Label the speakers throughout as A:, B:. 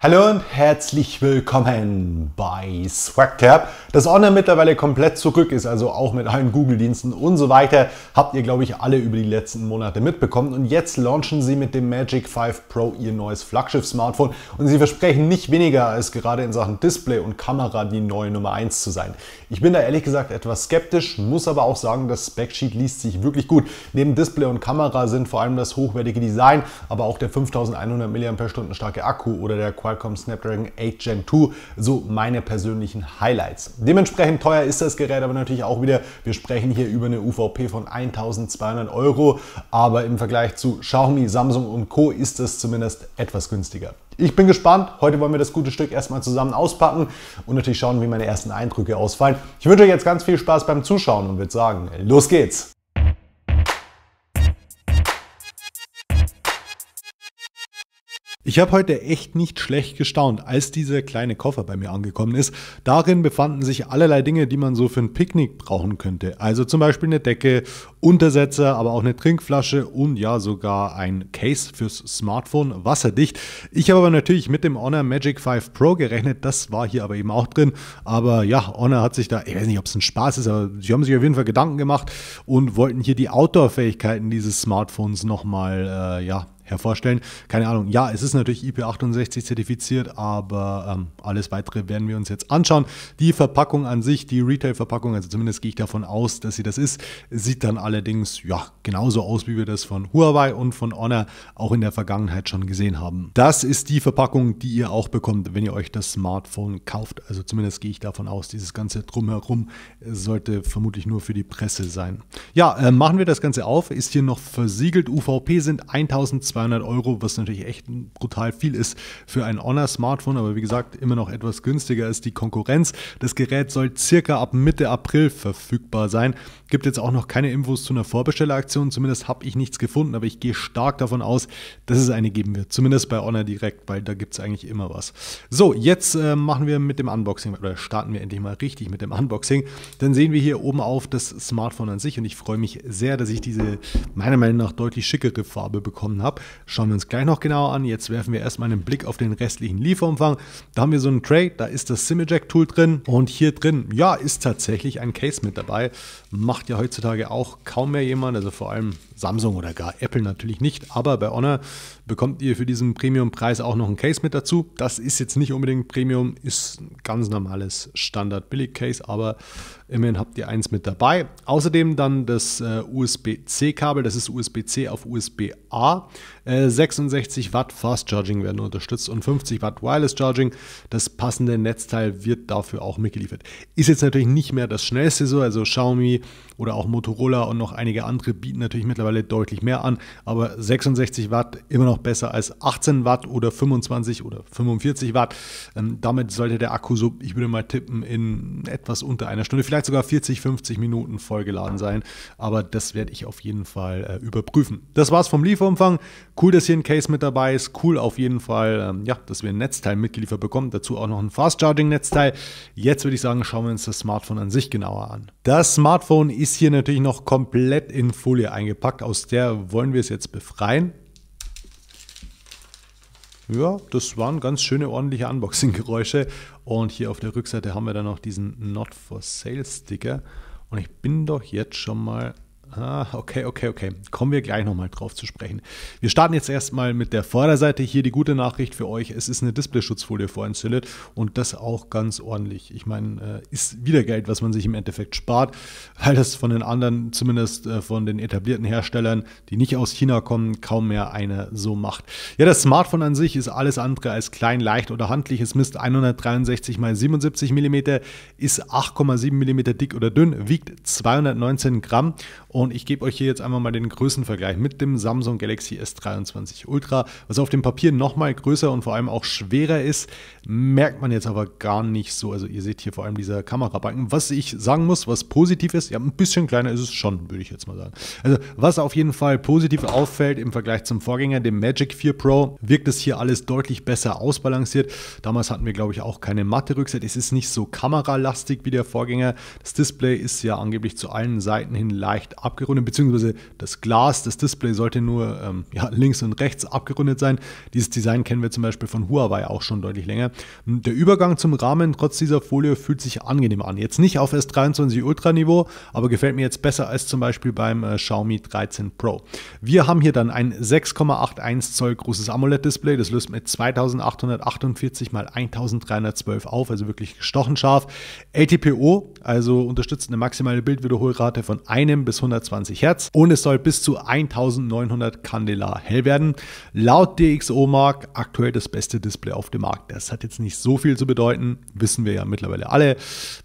A: Hallo und herzlich willkommen bei SwagTab. Dass Honor mittlerweile komplett zurück ist, also auch mit allen Google-Diensten und so weiter, habt ihr, glaube ich, alle über die letzten Monate mitbekommen. Und jetzt launchen sie mit dem Magic 5 Pro ihr neues Flaggschiff-Smartphone und sie versprechen nicht weniger als gerade in Sachen Display und Kamera die neue Nummer 1 zu sein. Ich bin da ehrlich gesagt etwas skeptisch, muss aber auch sagen, das Specsheet liest sich wirklich gut. Neben Display und Kamera sind vor allem das hochwertige Design, aber auch der 5100 mAh starke Akku oder der Quad Qualcomm Snapdragon 8 Gen 2 so meine persönlichen Highlights. Dementsprechend teuer ist das Gerät aber natürlich auch wieder. Wir sprechen hier über eine UVP von 1200 Euro, aber im Vergleich zu Xiaomi, Samsung und Co. ist das zumindest etwas günstiger. Ich bin gespannt. Heute wollen wir das gute Stück erstmal zusammen auspacken und natürlich schauen, wie meine ersten Eindrücke ausfallen. Ich wünsche euch jetzt ganz viel Spaß beim Zuschauen und würde sagen, los geht's! Ich habe heute echt nicht schlecht gestaunt, als dieser kleine Koffer bei mir angekommen ist. Darin befanden sich allerlei Dinge, die man so für ein Picknick brauchen könnte. Also zum Beispiel eine Decke, Untersetzer, aber auch eine Trinkflasche und ja sogar ein Case fürs Smartphone, wasserdicht. Ich habe aber natürlich mit dem Honor Magic 5 Pro gerechnet, das war hier aber eben auch drin. Aber ja, Honor hat sich da, ich weiß nicht, ob es ein Spaß ist, aber sie haben sich auf jeden Fall Gedanken gemacht und wollten hier die Outdoor-Fähigkeiten dieses Smartphones nochmal, äh, ja, hervorstellen. Keine Ahnung, ja, es ist natürlich IP68 zertifiziert, aber ähm, alles weitere werden wir uns jetzt anschauen. Die Verpackung an sich, die Retail-Verpackung, also zumindest gehe ich davon aus, dass sie das ist, sieht dann allerdings ja genauso aus, wie wir das von Huawei und von Honor auch in der Vergangenheit schon gesehen haben. Das ist die Verpackung, die ihr auch bekommt, wenn ihr euch das Smartphone kauft. Also zumindest gehe ich davon aus, dieses ganze Drumherum sollte vermutlich nur für die Presse sein. Ja, äh, machen wir das Ganze auf. Ist hier noch versiegelt. UVP sind 1200 200 Euro, was natürlich echt brutal viel ist für ein Honor-Smartphone, aber wie gesagt, immer noch etwas günstiger ist die Konkurrenz. Das Gerät soll circa ab Mitte April verfügbar sein. Gibt jetzt auch noch keine Infos zu einer Vorbestelleraktion, zumindest habe ich nichts gefunden, aber ich gehe stark davon aus, dass es eine geben wird. Zumindest bei Honor direkt, weil da gibt es eigentlich immer was. So, jetzt äh, machen wir mit dem Unboxing oder starten wir endlich mal richtig mit dem Unboxing. Dann sehen wir hier oben auf das Smartphone an sich und ich freue mich sehr, dass ich diese meiner Meinung nach deutlich schickere Farbe bekommen habe. Schauen wir uns gleich noch genauer an. Jetzt werfen wir erstmal einen Blick auf den restlichen Lieferumfang. Da haben wir so einen Tray, da ist das Simijack Tool drin und hier drin, ja, ist tatsächlich ein Case mit dabei. Macht ja heutzutage auch kaum mehr jemand, also vor allem Samsung oder gar Apple natürlich nicht, aber bei Honor bekommt ihr für diesen Premium-Preis auch noch ein Case mit dazu. Das ist jetzt nicht unbedingt Premium, ist ein ganz normales Standard-Billig-Case, aber immerhin habt ihr eins mit dabei. Außerdem dann das äh, USB-C-Kabel, das ist USB-C auf USB-A. 66 äh, Watt Fast Charging werden unterstützt und 50 Watt Wireless Charging. Das passende Netzteil wird dafür auch mitgeliefert. Ist jetzt natürlich nicht mehr das schnellste so, also Xiaomi oder auch Motorola und noch einige andere bieten natürlich mittlerweile deutlich mehr an, aber 66 Watt immer noch besser als 18 Watt oder 25 oder 45 Watt. Ähm, damit sollte der Akku so, ich würde mal tippen, in etwas unter einer Stunde, vielleicht sogar 40, 50 Minuten vollgeladen sein. Aber das werde ich auf jeden Fall äh, überprüfen. Das war's vom Lieferumfang. Cool, dass hier ein Case mit dabei ist. Cool auf jeden Fall, ähm, ja, dass wir ein Netzteil mitgeliefert bekommen. Dazu auch noch ein Fast-Charging-Netzteil. Jetzt würde ich sagen, schauen wir uns das Smartphone an sich genauer an. Das Smartphone ist hier natürlich noch komplett in Folie eingepackt. Aus der wollen wir es jetzt befreien. Ja, das waren ganz schöne ordentliche Unboxing-Geräusche. Und hier auf der Rückseite haben wir dann noch diesen Not for Sale Sticker. Und ich bin doch jetzt schon mal Ah, okay, okay, okay. Kommen wir gleich nochmal drauf zu sprechen. Wir starten jetzt erstmal mit der Vorderseite. Hier die gute Nachricht für euch. Es ist eine Displayschutzfolie vorinstalliert und das auch ganz ordentlich. Ich meine, äh, ist wieder Geld, was man sich im Endeffekt spart, weil das von den anderen, zumindest äh, von den etablierten Herstellern, die nicht aus China kommen, kaum mehr einer so macht. Ja, das Smartphone an sich ist alles andere als klein, leicht oder handlich. Es misst 163 x 77 mm, ist 8,7 mm dick oder dünn, wiegt 219 Gramm und und ich gebe euch hier jetzt einmal mal den Größenvergleich mit dem Samsung Galaxy S23 Ultra, was auf dem Papier nochmal größer und vor allem auch schwerer ist, merkt man jetzt aber gar nicht so. Also ihr seht hier vor allem dieser Kamerabalken. Was ich sagen muss, was positiv ist, ja ein bisschen kleiner ist es schon, würde ich jetzt mal sagen. Also was auf jeden Fall positiv auffällt im Vergleich zum Vorgänger, dem Magic 4 Pro, wirkt es hier alles deutlich besser ausbalanciert. Damals hatten wir glaube ich auch keine matte Rückseite. Es ist nicht so kameralastig wie der Vorgänger. Das Display ist ja angeblich zu allen Seiten hin leicht abgeschnitten abgerundet, beziehungsweise das Glas, das Display sollte nur ähm, ja, links und rechts abgerundet sein. Dieses Design kennen wir zum Beispiel von Huawei auch schon deutlich länger. Hm, der Übergang zum Rahmen trotz dieser Folie fühlt sich angenehm an. Jetzt nicht auf S23 Ultra Niveau, aber gefällt mir jetzt besser als zum Beispiel beim äh, Xiaomi 13 Pro. Wir haben hier dann ein 6,81 Zoll großes AMOLED-Display, das löst mit 2848 x 1312 auf, also wirklich gestochen scharf. LTPO also unterstützt eine maximale Bildwiederholrate von einem bis 120 Hertz und es soll bis zu 1900 Candela hell werden. Laut DxO Mark aktuell das beste Display auf dem Markt. Das hat jetzt nicht so viel zu bedeuten, wissen wir ja mittlerweile alle.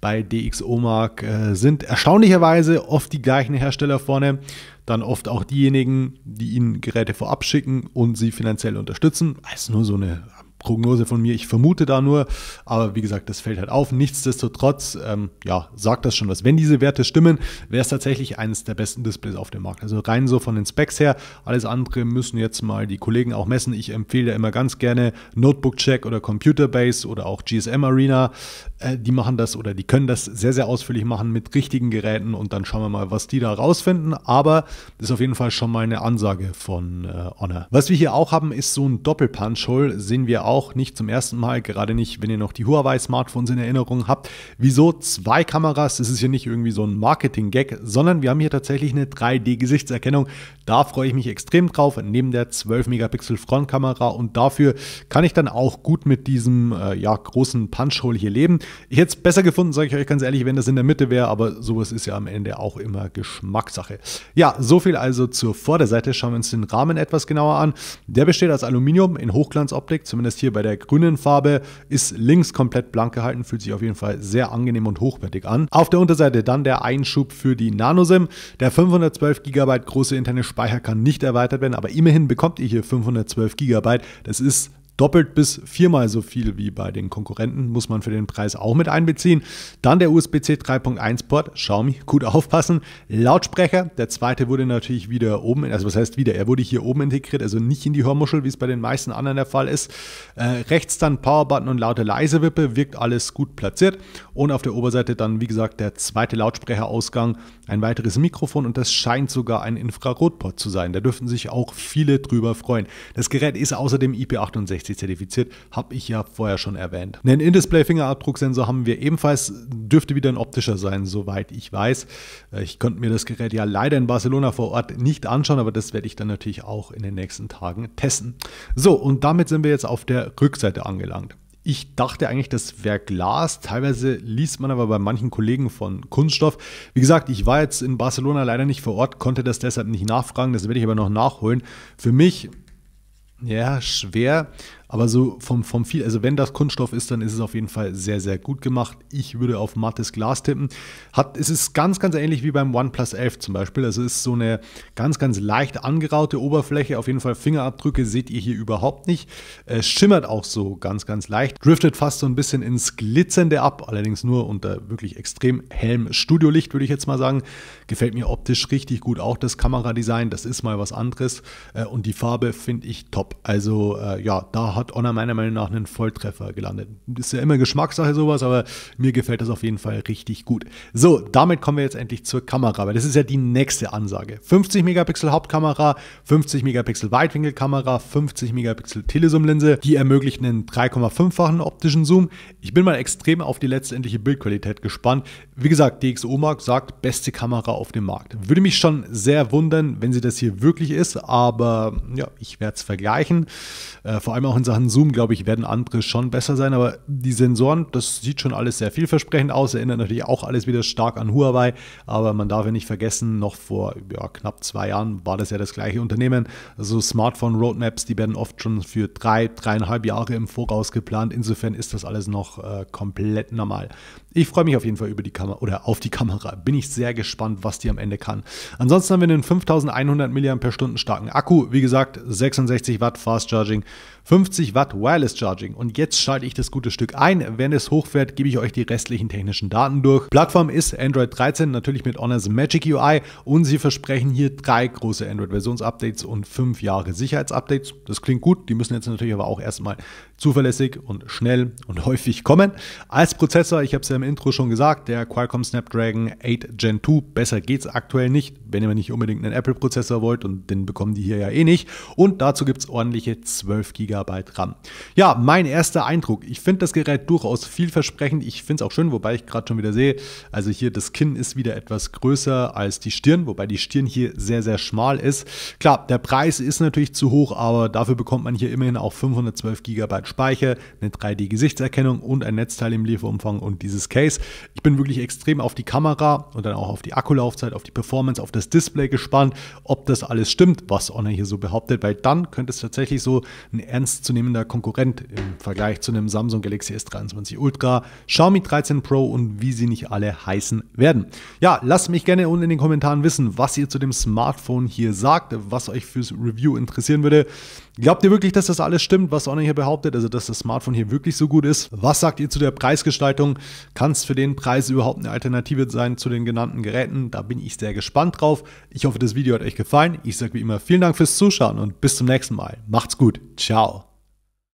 A: Bei DxO Mark äh, sind erstaunlicherweise oft die gleichen Hersteller vorne dann oft auch diejenigen, die ihnen Geräte vorab schicken und sie finanziell unterstützen. Das ist nur so eine Prognose von mir, ich vermute da nur, aber wie gesagt, das fällt halt auf. Nichtsdestotrotz, ähm, ja, sagt das schon was. Wenn diese Werte stimmen, wäre es tatsächlich eines der besten Displays auf dem Markt. Also rein so von den Specs her, alles andere müssen jetzt mal die Kollegen auch messen. Ich empfehle ja immer ganz gerne Notebook Check oder Computer Base oder auch GSM Arena. Äh, die machen das oder die können das sehr, sehr ausführlich machen mit richtigen Geräten und dann schauen wir mal, was die da rausfinden. Aber das ist auf jeden Fall schon mal eine Ansage von äh, Honor. Was wir hier auch haben, ist so ein Doppelpunch-Hole, sehen wir auch auch nicht zum ersten Mal, gerade nicht, wenn ihr noch die Huawei-Smartphones in Erinnerung habt. Wieso zwei Kameras? Das ist hier nicht irgendwie so ein Marketing-Gag, sondern wir haben hier tatsächlich eine 3D-Gesichtserkennung. Da freue ich mich extrem drauf, neben der 12-Megapixel-Frontkamera und dafür kann ich dann auch gut mit diesem äh, ja, großen Punch-Hole hier leben. Ich hätte es besser gefunden, sage ich euch ganz ehrlich, wenn das in der Mitte wäre, aber sowas ist ja am Ende auch immer Geschmackssache. Ja, so viel also zur Vorderseite. Schauen wir uns den Rahmen etwas genauer an. Der besteht aus Aluminium in Hochglanzoptik, zumindest hier bei der grünen Farbe ist links komplett blank gehalten, fühlt sich auf jeden Fall sehr angenehm und hochwertig an. Auf der Unterseite dann der Einschub für die NanoSIM. Der 512 GB große interne Speicher kann nicht erweitert werden, aber immerhin bekommt ihr hier 512 GB. Das ist doppelt bis viermal so viel wie bei den Konkurrenten, muss man für den Preis auch mit einbeziehen. Dann der USB-C 3.1 Port, Xiaomi, gut aufpassen. Lautsprecher, der zweite wurde natürlich wieder oben, also was heißt wieder, er wurde hier oben integriert, also nicht in die Hörmuschel, wie es bei den meisten anderen der Fall ist. Äh, rechts dann Powerbutton und laute leise Wippe, wirkt alles gut platziert. Und auf der Oberseite dann, wie gesagt, der zweite Lautsprecherausgang, ein weiteres Mikrofon und das scheint sogar ein Infrarotport zu sein. Da dürften sich auch viele drüber freuen. Das Gerät ist außerdem IP68 zertifiziert, habe ich ja vorher schon erwähnt. Einen In-Display-Fingerabdrucksensor haben wir ebenfalls, dürfte wieder ein optischer sein, soweit ich weiß. Äh, ich konnte mir das Gerät ja leider in Barcelona vor Ort nicht anschauen, aber das werde ich dann natürlich auch in den nächsten Tagen testen. So, und damit sind wir jetzt auf der Rückseite angelangt. Ich dachte eigentlich, das wäre Glas. Teilweise liest man aber bei manchen Kollegen von Kunststoff. Wie gesagt, ich war jetzt in Barcelona leider nicht vor Ort, konnte das deshalb nicht nachfragen. Das werde ich aber noch nachholen. Für mich, ja, schwer. Aber so vom, vom viel, also wenn das Kunststoff ist, dann ist es auf jeden Fall sehr, sehr gut gemacht. Ich würde auf mattes Glas tippen. Hat, es ist ganz, ganz ähnlich wie beim OnePlus 11 zum Beispiel. Also es ist so eine ganz, ganz leicht angeraute Oberfläche. Auf jeden Fall Fingerabdrücke seht ihr hier überhaupt nicht. Es schimmert auch so ganz, ganz leicht. Driftet fast so ein bisschen ins Glitzernde ab. Allerdings nur unter wirklich extrem hellem Studiolicht, würde ich jetzt mal sagen. Gefällt mir optisch richtig gut auch das Kameradesign. Das ist mal was anderes. Äh, und die Farbe finde ich top. Also äh, ja, da hat hat Honor meiner Meinung nach einen Volltreffer gelandet. Ist ja immer Geschmackssache sowas, aber mir gefällt das auf jeden Fall richtig gut. So, damit kommen wir jetzt endlich zur Kamera, weil das ist ja die nächste Ansage. 50 Megapixel Hauptkamera, 50 Megapixel Weitwinkelkamera, 50 Megapixel telezoom die ermöglichen einen 3,5-fachen optischen Zoom. Ich bin mal extrem auf die letztendliche Bildqualität gespannt. Wie gesagt, DxO Mark sagt, beste Kamera auf dem Markt. Würde mich schon sehr wundern, wenn sie das hier wirklich ist, aber ja, ich werde es vergleichen. Äh, vor allem auch in Sachen also Zoom, glaube ich, werden andere schon besser sein, aber die Sensoren, das sieht schon alles sehr vielversprechend aus, erinnert natürlich auch alles wieder stark an Huawei, aber man darf ja nicht vergessen, noch vor ja, knapp zwei Jahren war das ja das gleiche Unternehmen. Also Smartphone-Roadmaps, die werden oft schon für drei, dreieinhalb Jahre im Voraus geplant. Insofern ist das alles noch äh, komplett normal. Ich freue mich auf jeden Fall über die Kamera oder auf die Kamera. Bin ich sehr gespannt, was die am Ende kann. Ansonsten haben wir einen 5100 mAh starken Akku. Wie gesagt, 66 Watt Fast Charging, 50 50 Watt Wireless Charging. Und jetzt schalte ich das gute Stück ein. Wenn es hochfährt, gebe ich euch die restlichen technischen Daten durch. Plattform ist Android 13, natürlich mit Honors Magic UI und sie versprechen hier drei große Android-Versions-Updates und fünf Jahre Sicherheitsupdates. Das klingt gut, die müssen jetzt natürlich aber auch erstmal zuverlässig und schnell und häufig kommen. Als Prozessor, ich habe es ja im Intro schon gesagt, der Qualcomm Snapdragon 8 Gen 2, besser geht's aktuell nicht, wenn ihr nicht unbedingt einen Apple-Prozessor wollt und den bekommen die hier ja eh nicht. Und dazu gibt es ordentliche 12 GB RAM. Ja, mein erster Eindruck. Ich finde das Gerät durchaus vielversprechend. Ich finde es auch schön, wobei ich gerade schon wieder sehe, also hier das Kinn ist wieder etwas größer als die Stirn, wobei die Stirn hier sehr, sehr schmal ist. Klar, der Preis ist natürlich zu hoch, aber dafür bekommt man hier immerhin auch 512 GB Speicher, eine 3D-Gesichtserkennung und ein Netzteil im Lieferumfang und dieses Case. Ich bin wirklich extrem auf die Kamera und dann auch auf die Akkulaufzeit, auf die Performance, auf das Display gespannt, ob das alles stimmt, was Honor hier so behauptet, weil dann könnte es tatsächlich so ein ernstzunehmender Konkurrent im Vergleich zu einem Samsung Galaxy S23 Ultra, Xiaomi 13 Pro und wie sie nicht alle heißen werden. Ja, lasst mich gerne unten in den Kommentaren wissen, was ihr zu dem Smartphone hier sagt, was euch fürs Review interessieren würde. Glaubt ihr wirklich, dass das alles stimmt, was Sonne hier behauptet, also dass das Smartphone hier wirklich so gut ist? Was sagt ihr zu der Preisgestaltung? Kann es für den Preis überhaupt eine Alternative sein zu den genannten Geräten? Da bin ich sehr gespannt drauf. Ich hoffe, das Video hat euch gefallen. Ich sage wie immer vielen Dank fürs Zuschauen und bis zum nächsten Mal. Macht's gut. Ciao.